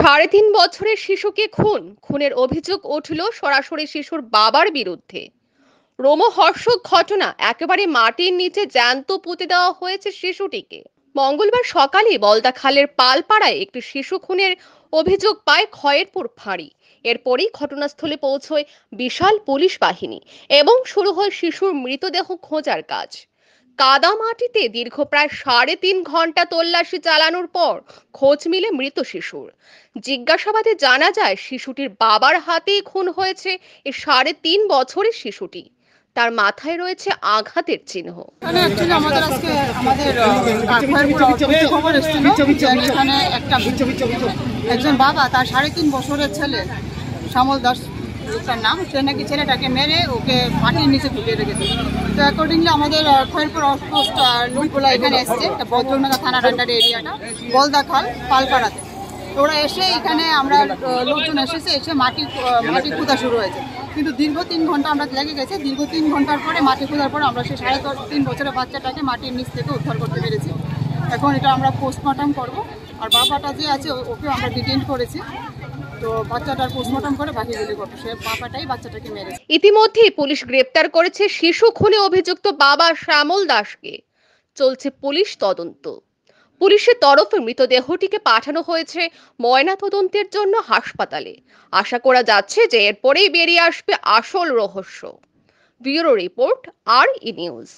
সাড়ে তিন বছরের শিশুকে খুন খুনের অভিযোগ উঠল সরাসরি শিশুর বাবার বিরুদ্ধে রোমহর্ষক ঘটনা একেবারে মাটির নিচে জ্যান্ত পুঁতে দেওয়া হয়েছে শিশুটিকে মঙ্গলবার সকালে বলদা খালের পালপাড়ায় একটি শিশু খুনের অভিযোগ পায় খয়েরপুর ফাঁড়ি এরপরই ঘটনাস্থলে পৌঁছয় বিশাল পুলিশ বাহিনী এবং শুরু হয় শিশুর মৃতদেহ খোঁজার কাজ কাদা মাটিতে দীর্ঘ প্রায় সাড়ে তিন ঘন্টা তল্লাশি চালানোর পর খোঁজ মিলে মৃত শিশুর জিজ্ঞাসাবাদে জানা যায় শিশুটির বাবার হাতেই খুন হয়েছে এ সাড়ে তিন বছরের শিশুটি তার মাথায় রয়েছে আঘাতের চিহ্ন একজন বাবা তার সাড়ে তিন বছরের ছেলে শ্যামল দাস লোকটার নাম সে নাকি ছেলেটাকে মেরে ওকে মাটির নিচে ঝুলিয়ে রেখেছে তো অ্যাকর্ডিংলি আমাদের খয়েরপুর আউটপোস্ট লুইপোলা এখানে এসছে ভদ্রনগর থানার আন্ডারে এরিয়াটা বলদাখাল পালপাড়াতে তো ওরা এসে এখানে আমরা লোকজন এসেছে এসে মাটি মাটি খোঁজা শুরু হয়েছে কিন্তু দীর্ঘ তিন ঘন্টা আমরা লেগে গেছে দীর্ঘ তিন ঘন্টার পরে মাটি খোঁজার পরে আমরা সেই সাড়ে তিন বছরের বাচ্চাটাকে মাটির নিচ থেকে উদ্ধার করতে পেরেছি এখন এটা আমরা পোস্টমর্টম করব আর বাবাটা যে আছে ওকে আমরা ডিটেন করেছি ইতিমধ্যে পুলিশ গ্রেপ্তার করেছে শিশু খুনে অভিযুক্ত বাবা শ্যামল দাসকে চলছে পুলিশ তদন্ত পুলিশের তরফে মৃতদেহটিকে পাঠানো হয়েছে ময়না তদন্তের জন্য হাসপাতালে আশা করা যাচ্ছে যে এরপরেই বেরিয়ে আসবে আসল রহস্য bureau report R E news